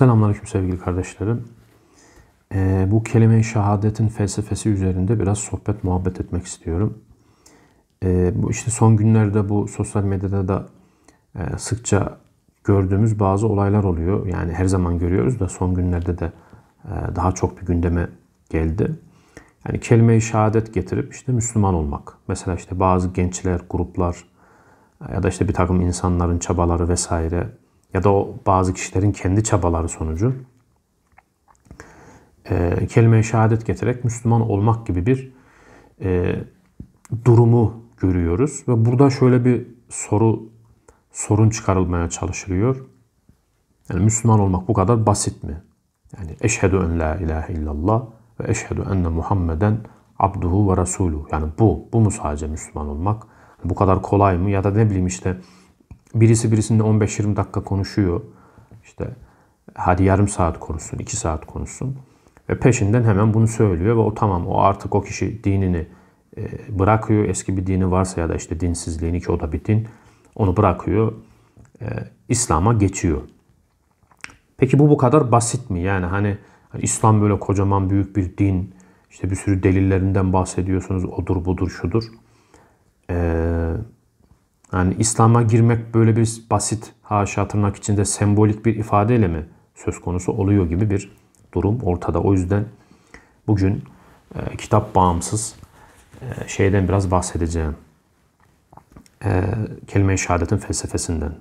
Selamünaleyküm sevgili kardeşlerim. Ee, bu kelime-i şehadetin felsefesi üzerinde biraz sohbet muhabbet etmek istiyorum. Ee, bu işte son günlerde bu sosyal medyada da e, sıkça gördüğümüz bazı olaylar oluyor. Yani her zaman görüyoruz da son günlerde de e, daha çok bir gündeme geldi. Yani kelime-i şehadet getirip işte Müslüman olmak. Mesela işte bazı gençler, gruplar e, ya da işte bir takım insanların çabaları vesaire ya da o bazı kişilerin kendi çabaları sonucu e, kelime-i şehadet getirerek Müslüman olmak gibi bir e, durumu görüyoruz. Ve burada şöyle bir soru sorun çıkarılmaya çalışılıyor. Yani Müslüman olmak bu kadar basit mi? Yani eşhedü en la ilahe illallah ve eşhedü enne Muhammeden abduhu ve rasulü. Yani bu, bu mu sadece Müslüman olmak? Bu kadar kolay mı? Ya da ne bileyim işte Birisi birisinde 15-20 dakika konuşuyor. İşte hadi yarım saat konuşsun, 2 saat konuşsun. Ve peşinden hemen bunu söylüyor ve o tamam o artık o kişi dinini e, bırakıyor. Eski bir dini varsa ya da işte dinsizliğini ki o da bir din. Onu bırakıyor. E, İslam'a geçiyor. Peki bu bu kadar basit mi? Yani hani, hani, İslam böyle kocaman büyük bir din. İşte bir sürü delillerinden bahsediyorsunuz. Odur budur şudur. Eee yani İslam'a girmek böyle bir basit haşa tırnak içinde sembolik bir ifadeyle mi söz konusu oluyor gibi bir durum ortada. O yüzden bugün e, kitap bağımsız e, şeyden biraz bahsedeceğim. E, kelime-i şehadetin felsefesinden.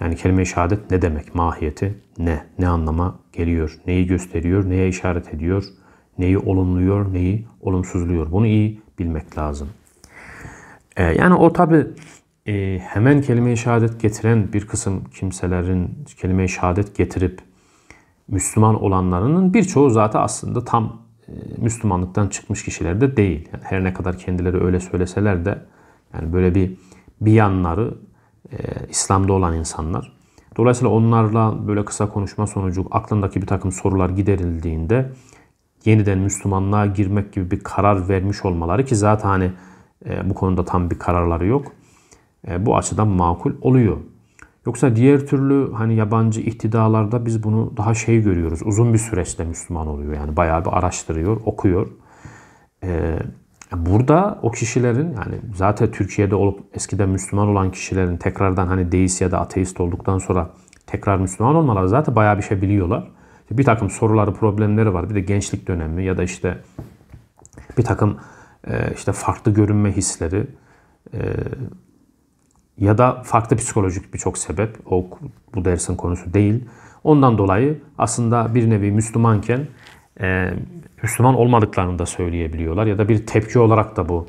Yani kelime-i şehadet ne demek? Mahiyeti ne? Ne anlama geliyor? Neyi gösteriyor? Neye işaret ediyor? Neyi olumluyor? Neyi olumsuzluyor? Bunu iyi bilmek lazım. E, yani o tabi e, hemen kelime-i şehadet getiren bir kısım kimselerin kelime-i şehadet getirip Müslüman olanlarının birçoğu zaten aslında tam e, Müslümanlıktan çıkmış kişiler de değil. Yani her ne kadar kendileri öyle söyleseler de yani böyle bir bir yanları e, İslam'da olan insanlar. Dolayısıyla onlarla böyle kısa konuşma sonucu aklındaki bir takım sorular giderildiğinde yeniden Müslümanlığa girmek gibi bir karar vermiş olmaları ki zaten hani e, bu konuda tam bir kararları yok e, bu açıdan makul oluyor. Yoksa diğer türlü hani yabancı ihtidalarda biz bunu daha şey görüyoruz. Uzun bir süreçte Müslüman oluyor. Yani bayağı bir araştırıyor, okuyor. E, burada o kişilerin yani zaten Türkiye'de olup eskiden Müslüman olan kişilerin tekrardan hani deist ya da ateist olduktan sonra tekrar Müslüman olmaları zaten bayağı bir şey biliyorlar. Bir takım soruları, problemleri var. Bir de gençlik dönemi ya da işte bir takım e, işte farklı görünme hisleri ya da farklı psikolojik birçok sebep o bu dersin konusu değil. Ondan dolayı aslında bir nevi Müslümanken e, Müslüman olmadıklarını da söyleyebiliyorlar ya da bir tepki olarak da bu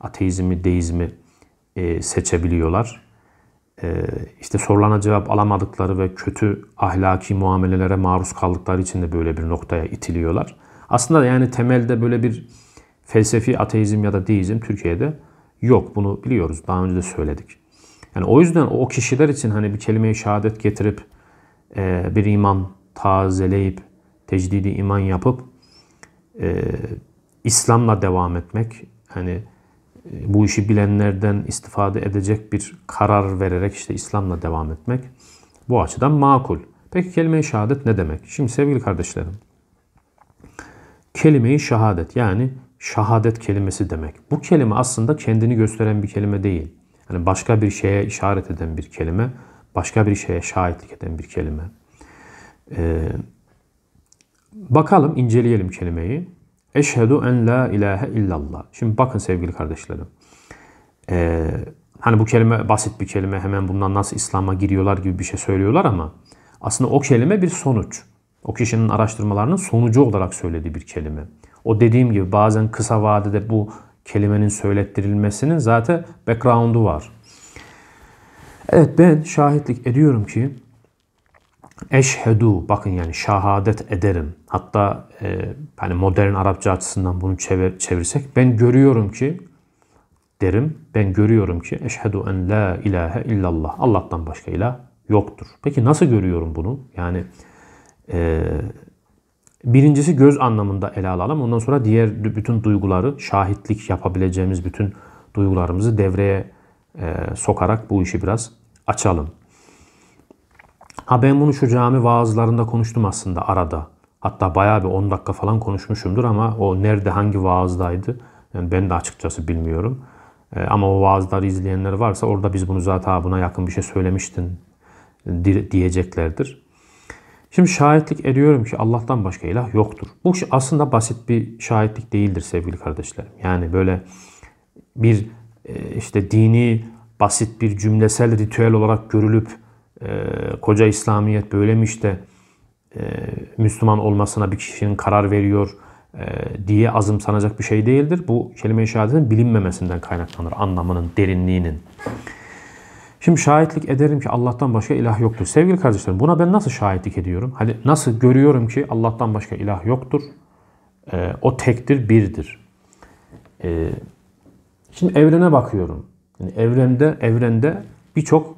ateizmi, deizmi e, seçebiliyorlar. E, işte sorulana cevap alamadıkları ve kötü ahlaki muamelelere maruz kaldıkları için de böyle bir noktaya itiliyorlar. Aslında yani temelde böyle bir felsefi ateizm ya da deizm Türkiye'de yok. Bunu biliyoruz. Daha önce de söyledik. Yani o yüzden o kişiler için hani bir kelime-i şehadet getirip e, bir iman tazeleyip tecdidi iman yapıp e, İslam'la devam etmek hani e, bu işi bilenlerden istifade edecek bir karar vererek işte İslam'la devam etmek bu açıdan makul. Peki kelime-i şehadet ne demek? Şimdi sevgili kardeşlerim kelime-i şehadet yani şehadet kelimesi demek. Bu kelime aslında kendini gösteren bir kelime değil. Yani başka bir şeye işaret eden bir kelime, başka bir şeye şahitlik eden bir kelime. Ee, bakalım, inceleyelim kelimeyi. Eşhedü en la ilahe illallah. Şimdi bakın sevgili kardeşlerim. Ee, hani bu kelime basit bir kelime hemen bundan nasıl İslam'a giriyorlar gibi bir şey söylüyorlar ama aslında o kelime bir sonuç. O kişinin araştırmalarının sonucu olarak söylediği bir kelime. O dediğim gibi bazen kısa vadede bu kelimenin söylettirilmesinin zaten background'u var. Evet ben şahitlik ediyorum ki eşhedu bakın yani şahadet ederim. Hatta e, hani modern Arapça açısından bunu çevir, çevirsek ben görüyorum ki derim. Ben görüyorum ki eşhedu en la ilahe illallah. Allah'tan başka ilah yoktur. Peki nasıl görüyorum bunu? Yani e, Birincisi göz anlamında ele alalım. Ondan sonra diğer bütün duyguları, şahitlik yapabileceğimiz bütün duygularımızı devreye e, sokarak bu işi biraz açalım. Ha ben bunu şu cami vaazlarında konuştum aslında arada. Hatta bayağı bir 10 dakika falan konuşmuşumdur ama o nerede hangi vaazdaydı yani ben de açıkçası bilmiyorum. E, ama o vaazları izleyenler varsa orada biz bunu zaten buna yakın bir şey söylemiştin diyeceklerdir. Şimdi şahitlik ediyorum ki Allah'tan başka ilah yoktur. Bu aslında basit bir şahitlik değildir sevgili kardeşlerim. Yani böyle bir e, işte dini basit bir cümlesel ritüel olarak görülüp e, koca İslamiyet böyle mi işte e, Müslüman olmasına bir kişinin karar veriyor e, diye azımsanacak bir şey değildir. Bu kelime-i şehadetin bilinmemesinden kaynaklanır anlamının, derinliğinin. Şimdi şahitlik ederim ki Allah'tan başka ilah yoktur. Sevgili kardeşlerim buna ben nasıl şahitlik ediyorum? Hani nasıl görüyorum ki Allah'tan başka ilah yoktur? E, o tektir, birdir. E, şimdi evrene bakıyorum. Yani evrende evrende birçok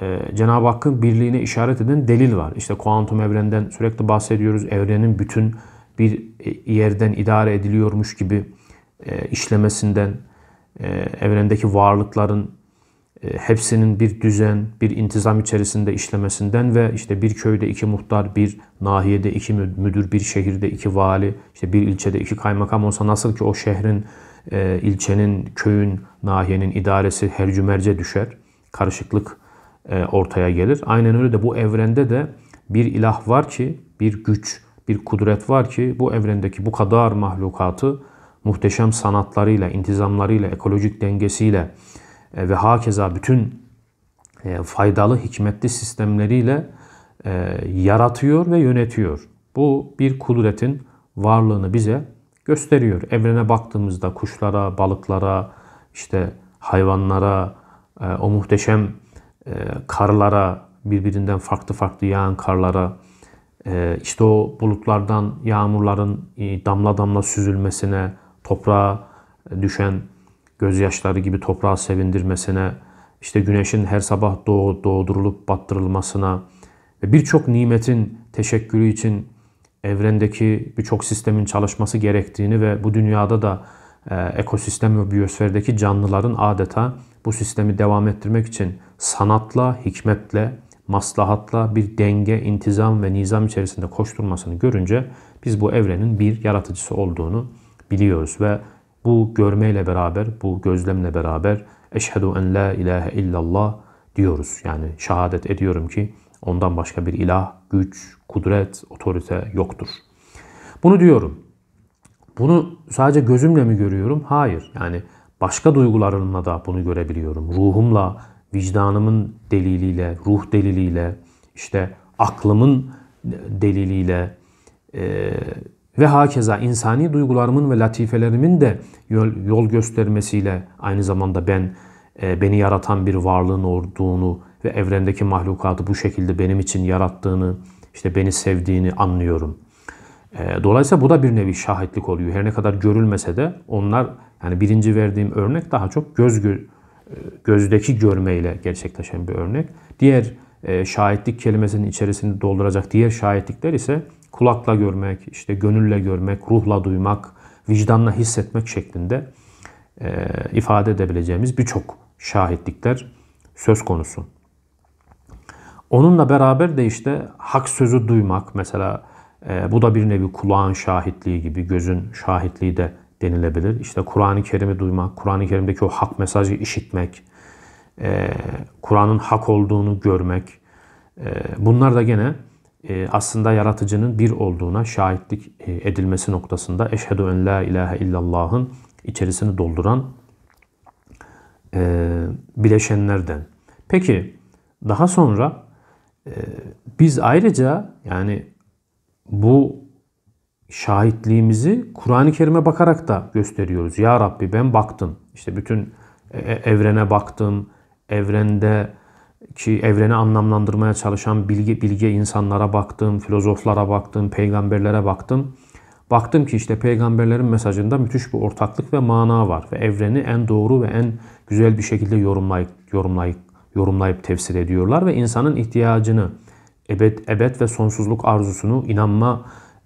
e, Cenab-ı Hakk'ın birliğine işaret eden delil var. İşte kuantum evrenden sürekli bahsediyoruz. Evrenin bütün bir e, yerden idare ediliyormuş gibi e, işlemesinden, e, evrendeki varlıkların e, hepsinin bir düzen, bir intizam içerisinde işlemesinden ve işte bir köyde iki muhtar, bir nahiyede iki müdür, bir şehirde iki vali, işte bir ilçede iki kaymakam olsa nasıl ki o şehrin, e, ilçenin, köyün, nahiyenin idaresi her cümerce düşer, karışıklık e, ortaya gelir. Aynen öyle de bu evrende de bir ilah var ki, bir güç, bir kudret var ki bu evrendeki bu kadar mahlukatı muhteşem sanatlarıyla, intizamlarıyla, ekolojik dengesiyle, e, ve hakeza bütün e, faydalı hikmetli sistemleriyle e, yaratıyor ve yönetiyor. Bu bir kudretin varlığını bize gösteriyor. Evrene baktığımızda kuşlara, balıklara, işte hayvanlara, o muhteşem karlara, birbirinden farklı farklı yağan karlara, işte o bulutlardan yağmurların damla damla süzülmesine, toprağa düşen gözyaşları gibi toprağı sevindirmesine, işte güneşin her sabah doğdurulup battırılmasına ve birçok nimetin teşekkürü için evrendeki birçok sistemin çalışması gerektiğini ve bu dünyada da e, ekosistem ve biyosferdeki canlıların adeta bu sistemi devam ettirmek için sanatla, hikmetle, maslahatla bir denge, intizam ve nizam içerisinde koşturmasını görünce biz bu evrenin bir yaratıcısı olduğunu biliyoruz ve bu görmeyle beraber, bu gözlemle beraber eşhedü en la ilahe illallah diyoruz. Yani şehadet ediyorum ki ondan başka bir ilah, güç, kudret, otorite yoktur. Bunu diyorum. Bunu sadece gözümle mi görüyorum? Hayır. Yani başka duygularımla da bunu görebiliyorum. Ruhumla, vicdanımın deliliyle, ruh deliliyle, işte aklımın deliliyle, e, ve hakeza insani duygularımın ve latifelerimin de yol, yol göstermesiyle aynı zamanda ben e, beni yaratan bir varlığın olduğunu ve evrendeki mahlukatı bu şekilde benim için yarattığını, işte beni sevdiğini anlıyorum. E, dolayısıyla bu da bir nevi şahitlik oluyor. Her ne kadar görülmese de onlar yani birinci verdiğim örnek daha çok göz e, gözdeki görmeyle gerçekleşen bir örnek. Diğer e, şahitlik kelimesinin içerisini dolduracak diğer şahitlikler ise kulakla görmek, işte gönülle görmek, ruhla duymak, vicdanla hissetmek şeklinde e, ifade edebileceğimiz birçok şahitlikler söz konusu. Onunla beraber de işte hak sözü duymak mesela e, bu da bir nevi kulağın şahitliği gibi, gözün şahitliği de denilebilir. İşte Kur'an-ı Kerim'i duymak, Kur'an-ı Kerim'deki o hak mesajı işitmek, e, Kur'an'ın hak olduğunu görmek. E, bunlar da gene ee, aslında yaratıcının bir olduğuna şahitlik e, edilmesi noktasında eşhedü en la ilahe illallah'ın içerisini dolduran e, bileşenlerden. Peki daha sonra e, biz ayrıca yani bu şahitliğimizi Kur'an-ı Kerim'e bakarak da gösteriyoruz. Ya Rabbi ben baktım. İşte bütün evrene baktım. Evrende ki evreni anlamlandırmaya çalışan bilgi bilge insanlara baktım, filozoflara baktım, peygamberlere baktım. Baktım ki işte peygamberlerin mesajında müthiş bir ortaklık ve mana var ve evreni en doğru ve en güzel bir şekilde yorumlayıp yorumlayıp yorumlayıp tefsir ediyorlar ve insanın ihtiyacını, ebed, ebed ve sonsuzluk arzusunu, inanma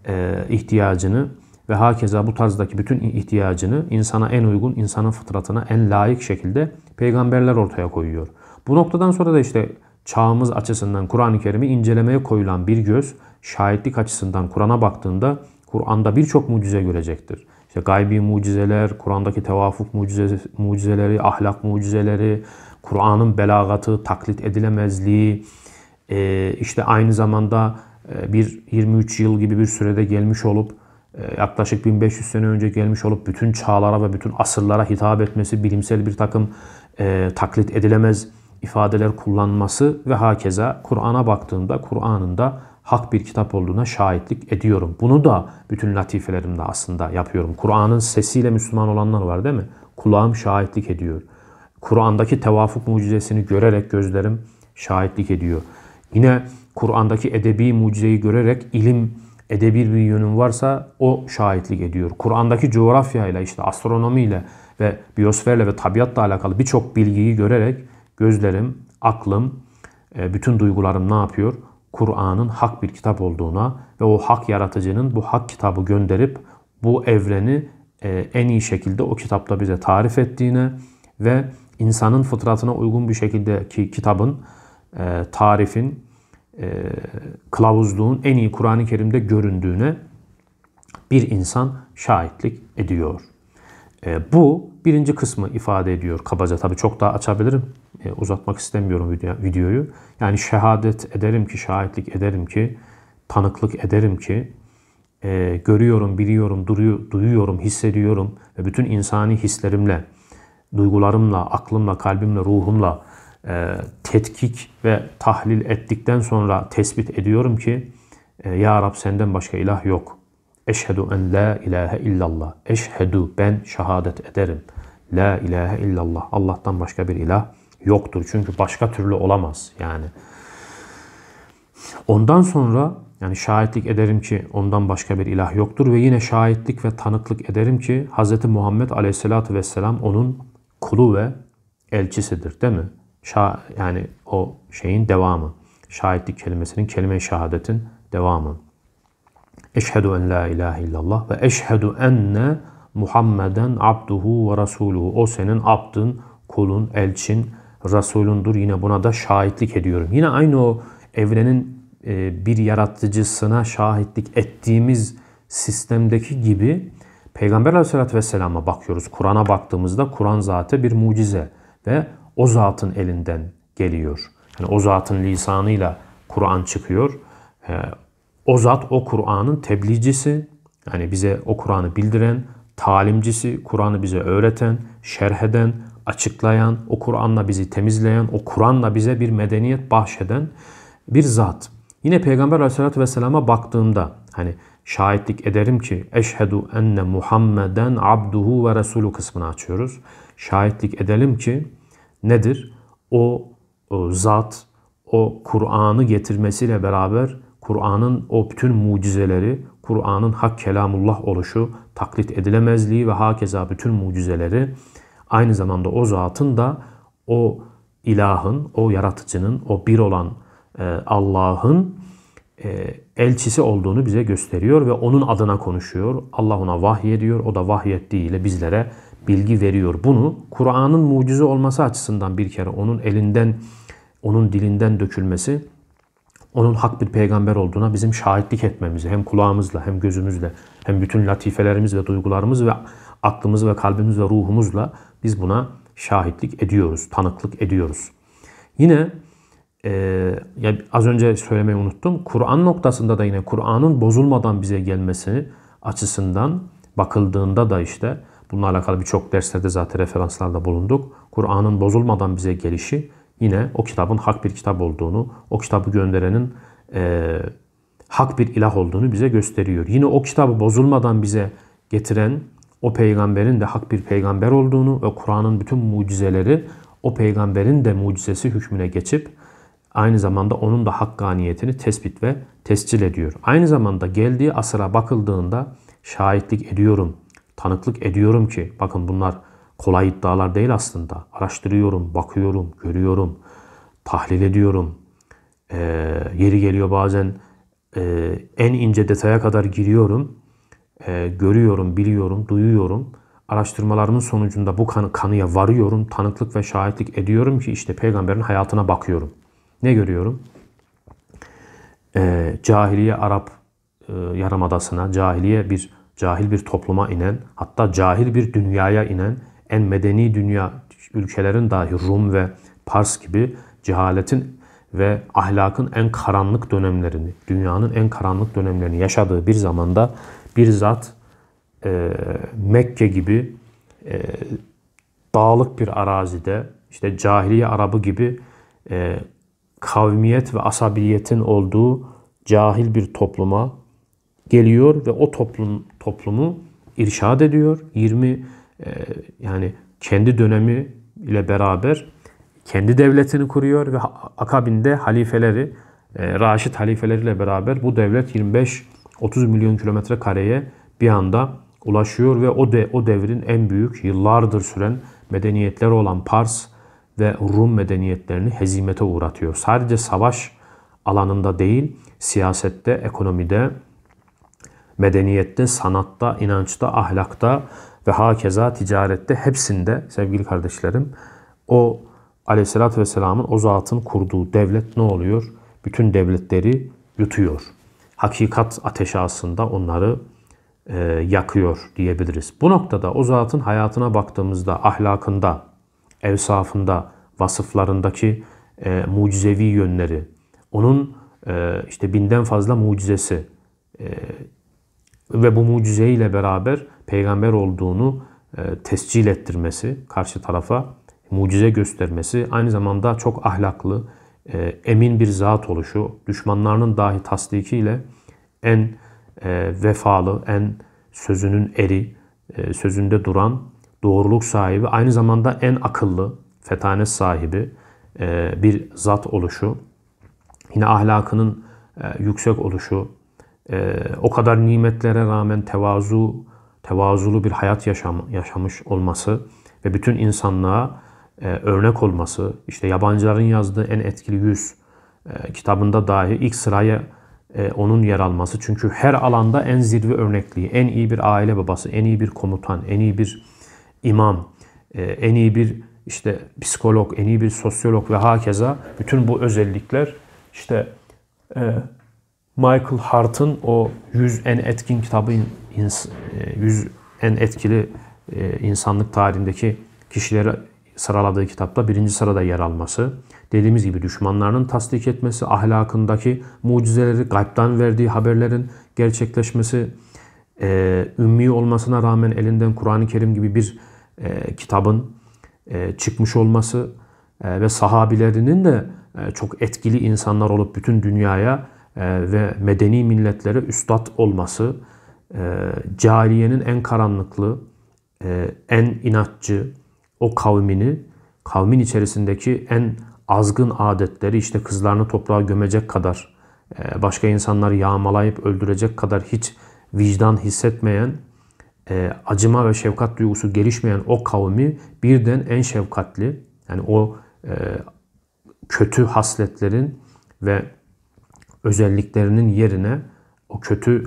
e, ihtiyacını ve hakeza bu tarzdaki bütün ihtiyacını insana en uygun, insanın fıtratına en layık şekilde peygamberler ortaya koyuyor. Bu noktadan sonra da işte çağımız açısından Kur'an-ı Kerim'i incelemeye koyulan bir göz şahitlik açısından Kur'an'a baktığında Kur'an'da birçok mucize görecektir. İşte gaybi mucizeler, Kur'an'daki tevafuk mucizesi, mucizeleri, ahlak mucizeleri, Kur'an'ın belagatı, taklit edilemezliği, e, işte aynı zamanda e, bir 23 yıl gibi bir sürede gelmiş olup e, yaklaşık 1500 sene önce gelmiş olup bütün çağlara ve bütün asırlara hitap etmesi bilimsel bir takım taklit edilemez ifadeler kullanması ve hakeza Kur'an'a baktığımda Kur'an'ın da hak bir kitap olduğuna şahitlik ediyorum. Bunu da bütün latifelerimde aslında yapıyorum. Kur'an'ın sesiyle Müslüman olanlar var değil mi? Kulağım şahitlik ediyor. Kur'an'daki tevafuk mucizesini görerek gözlerim şahitlik ediyor. Yine Kur'an'daki edebi mucizeyi görerek ilim edebi bir yönün varsa o şahitlik ediyor. Kur'an'daki coğrafyayla işte astronomiyle ve biyosferle ve tabiatla alakalı birçok bilgiyi görerek gözlerim, aklım, e, bütün duygularım ne yapıyor? Kur'an'ın hak bir kitap olduğuna ve o hak yaratıcının bu hak kitabı gönderip bu evreni e, en iyi şekilde o kitapta bize tarif ettiğine ve insanın fıtratına uygun bir şekilde ki kitabın e, tarifin, kılavuzluğun en iyi Kur'an-ı Kerim'de göründüğüne bir insan şahitlik ediyor. Bu birinci kısmı ifade ediyor kabaca. Tabii çok daha açabilirim. E, uzatmak istemiyorum videoyu. Yani şehadet ederim ki, şahitlik ederim ki, tanıklık ederim ki, e, görüyorum, biliyorum, duruyor, duyuyorum, hissediyorum ve bütün insani hislerimle, duygularımla, aklımla, kalbimle, ruhumla e, tetkik ve tahlil ettikten sonra tespit ediyorum ki e, Ya Rab senden başka ilah yok. Eşhedü en la ilahe illallah. Eşhedü ben şahadet ederim. La ilahe illallah. Allah'tan başka bir ilah yoktur. Çünkü başka türlü olamaz yani. Ondan sonra yani şahitlik ederim ki ondan başka bir ilah yoktur ve yine şahitlik ve tanıklık ederim ki Hz. Muhammed aleyhissalatü vesselam onun kulu ve elçisidir değil mi? Şah, yani o şeyin devamı. Şahitlik kelimesinin kelime-i şehadetin devamı. Eşhedü en la ilahe illallah ve eşhedü enne Muhammeden abduhu ve rasuluhu. O senin abdın, kulun, elçin, Resulundur. Yine buna da şahitlik ediyorum. Yine aynı o evrenin e, bir yaratıcısına şahitlik ettiğimiz sistemdeki gibi Peygamber aleyhissalatü vesselama bakıyoruz. Kur'an'a baktığımızda Kur'an zaten bir mucize ve o zatın elinden geliyor. Yani o zatın lisanıyla Kur'an çıkıyor. E, o zat o Kur'an'ın tebliğcisi, yani bize o Kur'an'ı bildiren, talimcisi, Kur'an'ı bize öğreten, şerh eden, açıklayan, o Kur'an'la bizi temizleyen, o Kur'an'la bize bir medeniyet bahşeden bir zat. Yine Peygamber Aleyhisselatü Vesselam'a baktığımda hani şahitlik ederim ki eşhedü enne Muhammeden abduhu ve resulü kısmını açıyoruz. Şahitlik edelim ki nedir? O, o e, zat, o Kur'an'ı getirmesiyle beraber Kur'an'ın o bütün mucizeleri, Kur'an'ın hak kelamullah oluşu, taklit edilemezliği ve hakeza bütün mucizeleri aynı zamanda o zatın da o ilahın, o yaratıcının, o bir olan e, Allah'ın e, elçisi olduğunu bize gösteriyor ve onun adına konuşuyor. Allah ona ediyor. o da vahyettiğiyle bizlere bilgi veriyor. Bunu Kur'an'ın mucize olması açısından bir kere onun elinden, onun dilinden dökülmesi, onun hak bir peygamber olduğuna bizim şahitlik etmemizi hem kulağımızla hem gözümüzle hem bütün latifelerimiz ve duygularımız ve aklımız ve kalbimiz ve ruhumuzla biz buna şahitlik ediyoruz, tanıklık ediyoruz. Yine e, ya az önce söylemeyi unuttum. Kur'an noktasında da yine Kur'an'ın bozulmadan bize gelmesi açısından bakıldığında da işte bununla alakalı birçok derslerde zaten referanslarda bulunduk. Kur'an'ın bozulmadan bize gelişi yine o kitabın hak bir kitap olduğunu, o kitabı gönderenin e, hak bir ilah olduğunu bize gösteriyor. Yine o kitabı bozulmadan bize getiren o peygamberin de hak bir peygamber olduğunu ve Kur'an'ın bütün mucizeleri o peygamberin de mucizesi hükmüne geçip aynı zamanda onun da hakkaniyetini tespit ve tescil ediyor. Aynı zamanda geldiği asıra bakıldığında şahitlik ediyorum, tanıklık ediyorum ki bakın bunlar kolay iddialar değil aslında. Araştırıyorum, bakıyorum, görüyorum, tahlil ediyorum. Ee, yeri geliyor bazen e, en ince detaya kadar giriyorum e, görüyorum, biliyorum, duyuyorum. Araştırmalarımın sonucunda bu kanı, kanıya varıyorum, tanıklık ve şahitlik ediyorum ki işte peygamberin hayatına bakıyorum. Ne görüyorum? E, cahiliye Arap e, Yarımadası'na, cahiliye bir cahil bir topluma inen, hatta cahil bir dünyaya inen, en medeni dünya ülkelerin dahi Rum ve Pars gibi cehaletin ve ahlakın en karanlık dönemlerini, dünyanın en karanlık dönemlerini yaşadığı bir zamanda bir zat e, Mekke gibi e, dağlık bir arazide işte cahiliye Arabı gibi e, kavmiyet ve asabiyetin olduğu cahil bir topluma geliyor ve o toplum toplumu irşad ediyor. 20 e, yani kendi dönemi ile beraber kendi devletini kuruyor ve akabinde halifeleri, e, Raşid halifeleriyle beraber bu devlet 25 30 milyon kilometre kareye bir anda ulaşıyor ve o de o devrin en büyük yıllardır süren medeniyetleri olan Pars ve Rum medeniyetlerini hezimete uğratıyor. Sadece savaş alanında değil, siyasette, ekonomide, medeniyette, sanatta, inançta, ahlakta ve hakeza ticarette hepsinde sevgili kardeşlerim o aleyhissalatü vesselamın o zatın kurduğu devlet ne oluyor? Bütün devletleri yutuyor hakikat ateşi aslında onları e, yakıyor diyebiliriz. Bu noktada o zatın hayatına baktığımızda ahlakında, evsafında, vasıflarındaki e, mucizevi yönleri, onun e, işte binden fazla mucizesi e, ve bu mucizeyle beraber peygamber olduğunu e, tescil ettirmesi karşı tarafa, mucize göstermesi, aynı zamanda çok ahlaklı, e, emin bir zat oluşu, düşmanlarının dahi tasdikiyle en e, vefalı, en sözünün eri, e, sözünde duran, doğruluk sahibi, aynı zamanda en akıllı, fetanet sahibi bir zat oluşu, yine ahlakının yüksek oluşu, o kadar nimetlere rağmen tevazu, tevazulu bir hayat yaşam, yaşamış olması ve bütün insanlığa e, örnek olması, işte yabancıların yazdığı en etkili 100 e, kitabında dahi ilk sıraya e, onun yer alması. Çünkü her alanda en zirve örnekliği, en iyi bir aile babası, en iyi bir komutan, en iyi bir imam, e, en iyi bir işte psikolog, en iyi bir sosyolog ve hakeza bütün bu özellikler işte e, Michael Hart'ın o 100 en etkin kitabı 100 e, en etkili e, insanlık tarihindeki kişilere sıraladığı kitapta birinci sırada yer alması, dediğimiz gibi düşmanlarının tasdik etmesi, ahlakındaki mucizeleri, gaybtan verdiği haberlerin gerçekleşmesi, e, ümmi olmasına rağmen elinden Kur'an-ı Kerim gibi bir e, kitabın e, çıkmış olması e, ve sahabilerinin de e, çok etkili insanlar olup bütün dünyaya e, ve medeni milletlere üstad olması, e, cariyenin en karanlıklı, e, en inatçı, o kavmini, kavmin içerisindeki en azgın adetleri işte kızlarını toprağa gömecek kadar, e, başka insanları yağmalayıp öldürecek kadar hiç vicdan hissetmeyen, e, acıma ve şefkat duygusu gelişmeyen o kavmi birden en şefkatli, yani o e, kötü hasletlerin ve özelliklerinin yerine, o kötü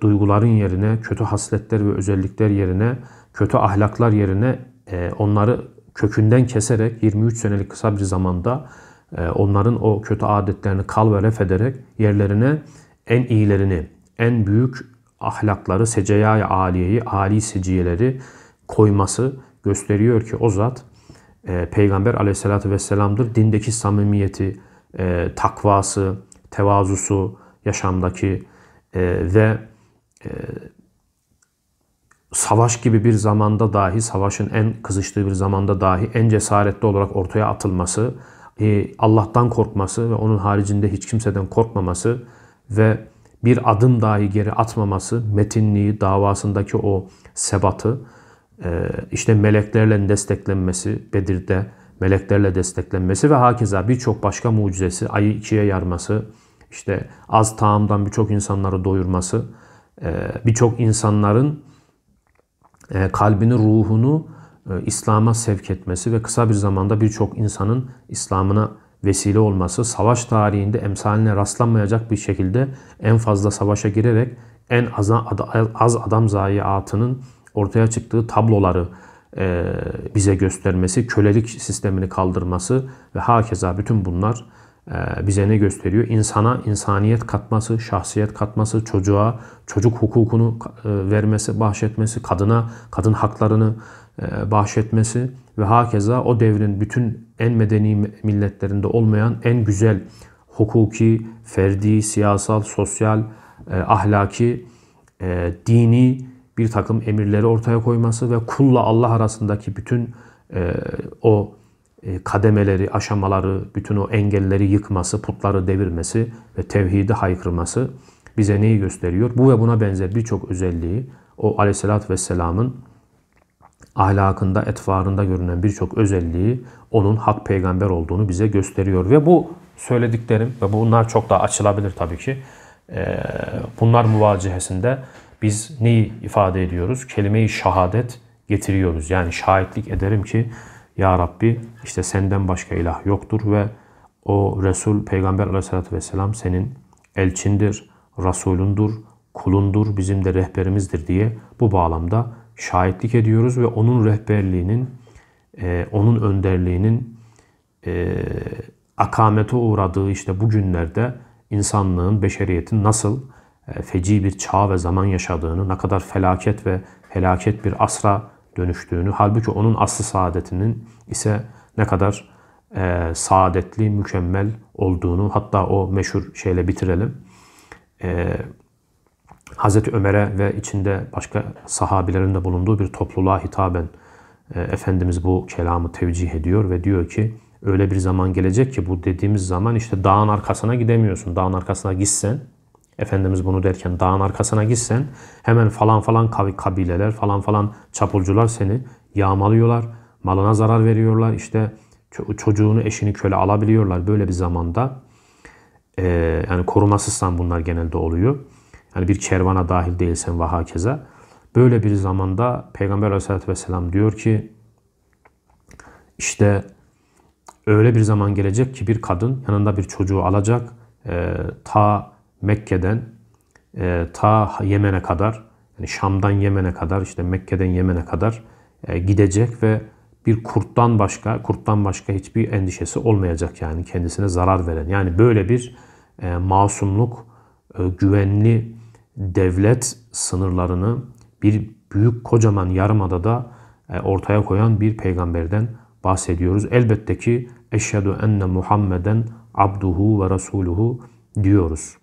duyguların yerine, kötü hasletler ve özellikler yerine, kötü ahlaklar yerine e, onları kökünden keserek 23 senelik kısa bir zamanda e, onların o kötü adetlerini kal ve ref ederek yerlerine en iyilerini, en büyük ahlakları, seceyay aliyeyi, ali seciyeleri koyması gösteriyor ki o zat e, Peygamber aleyhissalatü vesselam'dır. Dindeki samimiyeti, takvası, tevazusu, yaşamdaki ve savaş gibi bir zamanda dahi, savaşın en kızıştığı bir zamanda dahi en cesaretli olarak ortaya atılması, e, Allah'tan korkması ve onun haricinde hiç kimseden korkmaması ve bir adım dahi geri atmaması, metinliği, davasındaki o sebatı, e, işte meleklerle desteklenmesi, Bedir'de meleklerle desteklenmesi ve hakeza birçok başka mucizesi, ayı ikiye yarması, işte az tağımdan birçok insanları doyurması, e, birçok insanların e, kalbini, ruhunu e, İslam'a sevk etmesi ve kısa bir zamanda birçok insanın İslam'ına vesile olması, savaş tarihinde emsaline rastlanmayacak bir şekilde en fazla savaşa girerek en az, az adam zayiatının ortaya çıktığı tabloları e, bize göstermesi, kölelik sistemini kaldırması ve hakeza bütün bunlar ee, bize ne gösteriyor? İnsana insaniyet katması, şahsiyet katması, çocuğa çocuk hukukunu e, vermesi, bahşetmesi, kadına kadın haklarını e, bahşetmesi ve hakeza o devrin bütün en medeni milletlerinde olmayan en güzel hukuki, ferdi, siyasal, sosyal, e, ahlaki, dini bir takım emirleri ortaya koyması ve kulla Allah arasındaki bütün o e, kademeleri, aşamaları, bütün o engelleri yıkması, putları devirmesi ve tevhidi haykırması bize neyi gösteriyor? Bu ve buna benzer birçok özelliği o aleyhissalatü vesselamın ahlakında, etvarında görünen birçok özelliği onun hak peygamber olduğunu bize gösteriyor. Ve bu söylediklerim ve bunlar çok daha açılabilir tabii ki. E, bunlar muvacihesinde biz neyi ifade ediyoruz? Kelime-i şehadet getiriyoruz. Yani şahitlik ederim ki ya Rabbi işte senden başka ilah yoktur ve o Resul Peygamber aleyhissalatü vesselam senin elçindir, Resulundur, kulundur, bizim de rehberimizdir diye bu bağlamda şahitlik ediyoruz ve onun rehberliğinin, e, onun önderliğinin e, akamete uğradığı işte bu günlerde insanlığın, beşeriyetin nasıl e, feci bir çağ ve zaman yaşadığını, ne kadar felaket ve felaket bir asra dönüştüğünü, halbuki onun aslı saadetinin ise ne kadar e, saadetli, mükemmel olduğunu, hatta o meşhur şeyle bitirelim. E, Hazreti Ömer'e ve içinde başka sahabilerin de bulunduğu bir topluluğa hitaben e, Efendimiz bu kelamı tevcih ediyor ve diyor ki öyle bir zaman gelecek ki bu dediğimiz zaman işte dağın arkasına gidemiyorsun. Dağın arkasına gitsen Efendimiz bunu derken dağın arkasına gitsen hemen falan falan kabileler falan falan çapulcular seni yağmalıyorlar. Malına zarar veriyorlar. işte çocuğunu eşini köle alabiliyorlar. Böyle bir zamanda e, yani korumasızsan bunlar genelde oluyor. Yani bir kervana dahil değilsen ve hakeza. Böyle bir zamanda Peygamber aleyhissalatü vesselam diyor ki işte öyle bir zaman gelecek ki bir kadın yanında bir çocuğu alacak. E, ta Mekke'den e, ta Yemen'e kadar yani Şam'dan Yemen'e kadar işte Mekke'den Yemen'e kadar e, gidecek ve bir kurttan başka kurttan başka hiçbir endişesi olmayacak yani kendisine zarar veren. Yani böyle bir e, masumluk, e, güvenli devlet sınırlarını bir büyük kocaman yarımadada e, ortaya koyan bir peygamberden bahsediyoruz. Elbette ki eşhedü enne Muhammeden abduhu ve resuluhu diyoruz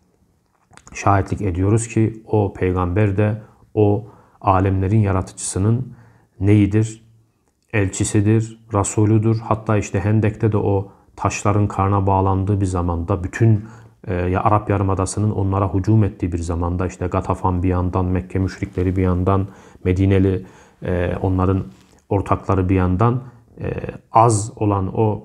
şahitlik ediyoruz ki o peygamber de o alemlerin yaratıcısının neyidir? Elçisidir, Resulüdür. Hatta işte Hendek'te de o taşların karna bağlandığı bir zamanda bütün e, ya Arap Yarımadası'nın onlara hücum ettiği bir zamanda işte Gatafan bir yandan, Mekke müşrikleri bir yandan, Medineli e, onların ortakları bir yandan e, az olan o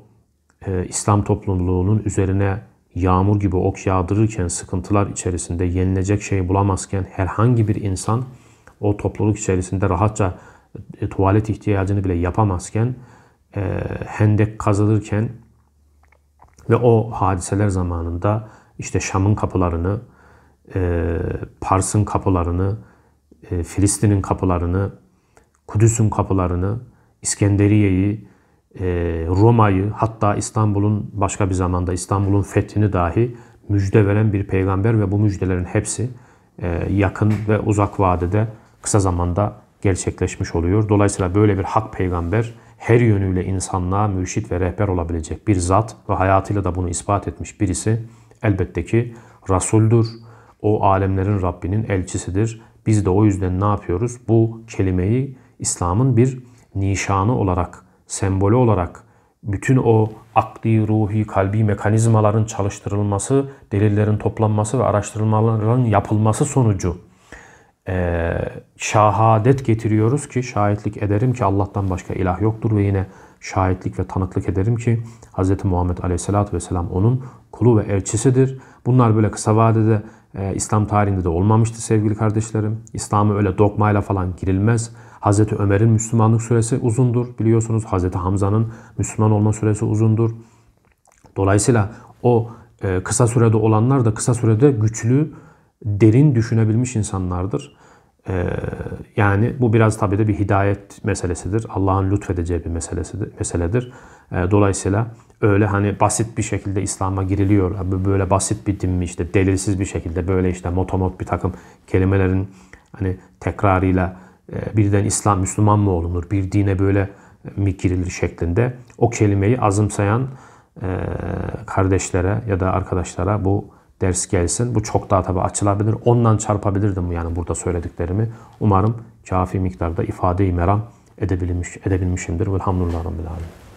İslam topluluğunun üzerine yağmur gibi ok yağdırırken sıkıntılar içerisinde yenilecek şey bulamazken herhangi bir insan o topluluk içerisinde rahatça e, tuvalet ihtiyacını bile yapamazken e, hendek kazılırken ve o hadiseler zamanında işte Şam'ın kapılarını, e, Pars'ın kapılarını, Filistin'in kapılarını, Kudüs'ün kapılarını, İskenderiye'yi, ee, Roma'yı hatta İstanbul'un başka bir zamanda İstanbul'un fethini dahi müjde veren bir peygamber ve bu müjdelerin hepsi e, yakın ve uzak vadede kısa zamanda gerçekleşmiş oluyor. Dolayısıyla böyle bir hak peygamber her yönüyle insanlığa mürşit ve rehber olabilecek bir zat ve hayatıyla da bunu ispat etmiş birisi elbette ki Rasul'dur. O alemlerin Rabbinin elçisidir. Biz de o yüzden ne yapıyoruz? Bu kelimeyi İslam'ın bir nişanı olarak sembolü olarak bütün o akli, ruhi, kalbi mekanizmaların çalıştırılması, delillerin toplanması ve araştırmaların yapılması sonucu e, şahadet getiriyoruz ki şahitlik ederim ki Allah'tan başka ilah yoktur ve yine şahitlik ve tanıklık ederim ki Hz. Muhammed Aleyhisselatü Vesselam onun kulu ve elçisidir. Bunlar böyle kısa vadede e, İslam tarihinde de olmamıştı sevgili kardeşlerim. İslam'a öyle dogmayla falan girilmez. Hazreti Ömer'in Müslümanlık süresi uzundur biliyorsunuz. Hazreti Hamza'nın Müslüman olma süresi uzundur. Dolayısıyla o e, kısa sürede olanlar da kısa sürede güçlü, derin düşünebilmiş insanlardır. E, yani bu biraz tabi de bir hidayet meselesidir. Allah'ın lütfedeceği bir meselesidir, meseledir. E, dolayısıyla öyle hani basit bir şekilde İslam'a giriliyor. Böyle basit bir din mi işte delilsiz bir şekilde böyle işte motomot bir takım kelimelerin hani tekrarıyla ee, birden İslam Müslüman mı olunur, bir dine böyle mi girilir şeklinde o kelimeyi azımsayan e, kardeşlere ya da arkadaşlara bu ders gelsin. Bu çok daha tabi açılabilir. Ondan çarpabilirdim yani burada söylediklerimi. Umarım kafi miktarda ifade-i meram edebilmiş, edebilmişimdir. Velhamdülillah Rabbil Alemin.